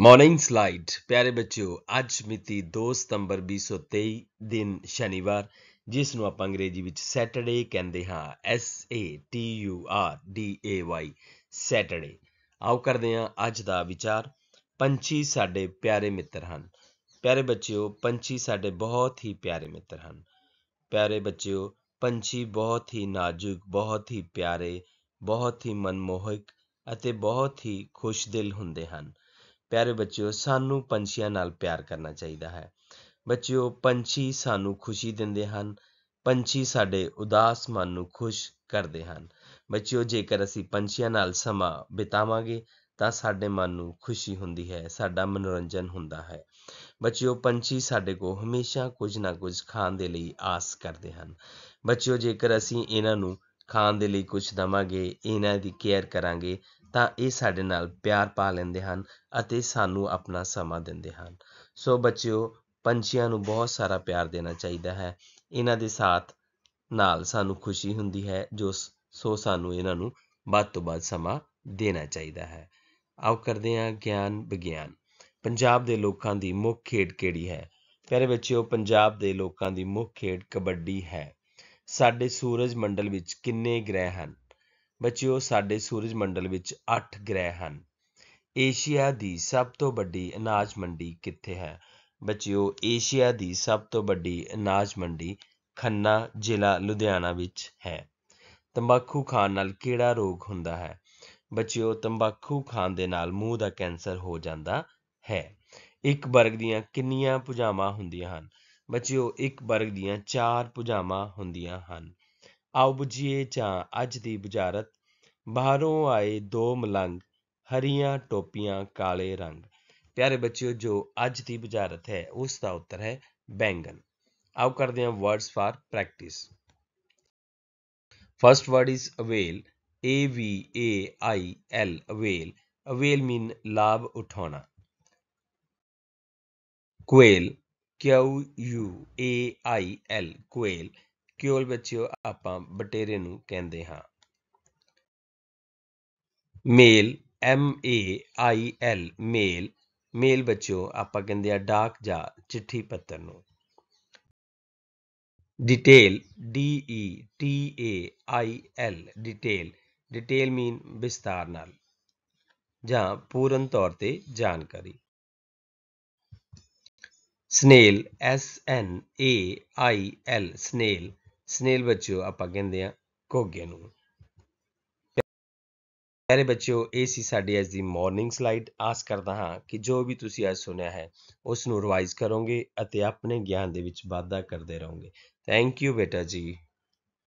Morning slide ਪਿਆਰੇ ਬੱਚਿਓ ਅੱਜ ਮਿਤੀ 2 ਸਤੰਬਰ 2023 ਦਿਨ ਸ਼ਨੀਵਾਰ ਜਿਸ ਨੂੰ ਆਪਾਂ ਅੰਗਰੇਜ਼ੀ ਵਿੱਚ ਸੈਟਰਡੇ ਕਹਿੰਦੇ ਹਾਂ S A T U R D A Y Saturday ਆਓ ਕਰਦੇ ਹਾਂ ਅੱਜ ਦਾ ਵਿਚਾਰ ਪੰਛੀ ਸਾਡੇ ਪਿਆਰੇ ਮਿੱਤਰ ਹਨ ਪਿਆਰੇ ਬੱਚਿਓ ਪੰਛੀ ਸਾਡੇ ਬਹੁਤ ਹੀ ਪਿਆਰੇ ਮਿੱਤਰ ਹਨ ਪਿਆਰੇ ਬੱਚਿਓ ਪੰਛੀ ਬਹੁਤ ਹੀ ਨਾਜ਼ੁਕ ਬਹੁਤ ਹੀ ਪਿਆਰੇ ਬਹੁਤ ਹੀ ਮਨਮੋਹਕ ਅਤੇ ਬਹੁਤ ਹੀ ਖੁਸ਼ਦਿਲ ਹੁੰਦੇ ਹਨ ਪਿਆਰੇ ਬੱਚਿਓ ਸਾਨੂੰ ਪੰਛੀਆਂ ਨਾਲ ਪਿਆਰ ਕਰਨਾ ਚਾਹੀਦਾ ਹੈ ਬੱਚਿਓ ਪੰਛੀ ਸਾਨੂੰ ਖੁਸ਼ੀ ਦਿੰਦੇ ਹਨ ਪੰਛੀ ਸਾਡੇ ਉਦਾਸ ਮਨ ਨੂੰ ਖੁਸ਼ ਕਰਦੇ ਹਨ ਬੱਚਿਓ ਜੇਕਰ ਅਸੀਂ ਪੰਛੀਆਂ ਨਾਲ ਸਮਾਂ ਬਿਤਾਵਾਂਗੇ ਤਾਂ ਸਾਡੇ ਮਨ ਨੂੰ ਖੁਸ਼ੀ ਹੁੰਦੀ ਹੈ ਸਾਡਾ ਮਨੋਰੰਜਨ ਹੁੰਦਾ ਹੈ ਬੱਚਿਓ ਪੰਛੀ ਸਾਡੇ ਕੋ ਹਮੇਸ਼ਾ ਕੁਝ ਨਾ ਕੁਝ ਖਾਣ ਦੇ ਲਈ ਆਸ ਕਰਦੇ ਹਨ ਬੱਚਿਓ ਜੇਕਰ ਅਸੀਂ ਇਹਨਾਂ ਨੂੰ ਖਾਣ ਦੇ ਲਈ ਕੁਝ ਦਵਾਂਗੇ ਇਹਨਾਂ ਦੀ ਕੇਅਰ ਕਰਾਂਗੇ ਤਾਂ ਇਹ ਸਾਡੇ ਨਾਲ ਪਿਆਰ ਪਾ ਲੈਂਦੇ ਹਨ ਅਤੇ ਸਾਨੂੰ ਆਪਣਾ ਸਮਾਂ ਦਿੰਦੇ ਹਨ ਸੋ ਬੱਚਿਓ ਪੰਛੀਆਂ ਨੂੰ ਬਹੁਤ ਸਾਰਾ ਪਿਆਰ ਦੇਣਾ ਚਾਹੀਦਾ ਹੈ ਇਹਨਾਂ ਦੇ ਸਾਥ ਨਾਲ ਸਾਨੂੰ ਖੁਸ਼ੀ ਹੁੰਦੀ ਹੈ ਜੋ ਸੋ ਸਾਨੂੰ ਇਹਨਾਂ ਨੂੰ ਵੱਧ ਤੋਂ ਵੱਧ ਸਮਾਂ ਦੇਣਾ ਚਾਹੀਦਾ ਹੈ ਆਓ ਕਰਦੇ ਹਾਂ ਗਿਆਨ ਵਿਗਿਆਨ ਪੰਜਾਬ ਦੇ ਲੋਕਾਂ ਦੀ ਮੁੱਖ ਖੇਡ ਕਿਹੜੀ ਹੈ ਪਿਆਰੇ ਬੱਚਿਓ ਪੰਜਾਬ ਦੇ ਲੋਕਾਂ ਦੀ ਮੁੱਖ ਖੇਡ ਕਬੱਡੀ ਹੈ ਸਾਡੇ ਸੂਰਜ ਮੰਡਲ ਵਿੱਚ ਕਿੰਨੇ ਗ੍ਰਹਿ ਹਨ ਬੱਚਿਓ ਸਾਡੇ ਸੂਰਜ ਮੰਡਲ ਵਿੱਚ 8 ਗ੍ਰਹਿ ਹਨ ਏਸ਼ੀਆ ਦੀ ਸਭ ਤੋਂ ਵੱਡੀ ਅਨਾਜ ਮੰਡੀ ਕਿੱਥੇ ਹੈ ਬੱਚਿਓ ਏਸ਼ੀਆ ਦੀ ਸਭ ਤੋਂ ਵੱਡੀ ਅਨਾਜ ਮੰਡੀ ਖੰਨਾ ਜ਼ਿਲ੍ਹਾ ਲੁਧਿਆਣਾ ਵਿੱਚ ਹੈ ਤੰਬਾਕੂ ਖਾਣ ਨਾਲ ਕਿਹੜਾ ਰੋਗ ਹੁੰਦਾ ਹੈ ਬੱਚਿਓ ਤੰਬਾਕੂ ਖਾਣ ਦੇ ਨਾਲ ਮੂੰਹ ਦਾ ਕੈਂਸਰ ਹੋ ਜਾਂਦਾ ਹੈ ਇੱਕ ਵਰਗ ਦੀਆਂ ਕਿੰਨੀਆਂ ਪੁਜਾਵਾਂ ਹੁੰਦੀਆਂ ਹਨ ਬੱਚਿਓ ਇੱਕ ਵਰਗ ਦੀਆਂ ਚਾਰ ਪੁਜਾਮਾ ਹੁੰਦੀਆਂ ਹਨ ਆਓ ਬੁਝੀਏ ਜਾਂ ਅੱਜ ਦੀ ਬੁਝਾਰਤ ਬਾਹਰੋਂ ਆਏ ਦੋ ਮਲੰਗ ਹਰੀਆਂ ਟੋਪੀਆਂ ਕਾਲੇ ਰੰਗ ਪਿਆਰੇ ਬੱਚਿਓ ਜੋ ਅੱਜ ਦੀ ਬੁਝਾਰਤ ਹੈ ਉਸ ਦਾ ਉੱਤਰ ਹੈ ਬੈਂਗਨ ਆਓ ਕਰਦੇ ਹਾਂ words for practice first word is avail A V A I L avail. Avail mean ਲਾਭ ਉਠਾਉਣਾ Quail Q U A I L quail quail ਬੱਚਿਓ ਆਪਾਂ ਬਟੇਰੇ ਨੂੰ ਕਹਿੰਦੇ ਹਾਂ ਮੇਲ ਐਮ ਏ ਆਈ ਐਲ ਮੇਲ ਮੇਲ ਬੱਚਿਓ ਆਪਾਂ ਕਹਿੰਦੇ ਆ ਡਾਕ ਜਾਂ ਚਿੱਠੀ ਪੱਤਰ ਨੂੰ detail D E T A I L detail detail mean ਵਿਸਤਾਰ ਨਾਲ ਜਾਂ ਪੂਰਨ ਤੌਰ ਤੇ ਜਾਣਕਾਰੀ snail S N A I L snail snail ਬੱਚਿਓ ਆਪਾਂ ਕਹਿੰਦੇ ਆ ਘੋਗੇ ਨੂੰ ਪਿਆਰੇ ਬੱਚਿਓ ਇਹ ਸੀ ਸਾਡੀ ਅੱਜ ਦੀ ਮਾਰਨਿੰਗ ਸਲਾਈਡ ਆਸ ਕਰਦਾ ਹਾਂ ਕਿ ਜੋ ਵੀ ਤੁਸੀਂ ਅੱਜ ਸੁਣਿਆ ਹੈ ਉਸ ਨੂੰ ਰਿਵਾਈਜ਼ ਕਰੋਗੇ ਅਤੇ ਆਪਣੇ ਗਿਆਨ ਦੇ ਵਿੱਚ ਵਾਧਾ ਕਰਦੇ ਰਹੋਗੇ ਥੈਂਕ ਯੂ ਬੇਟਾ ਜੀ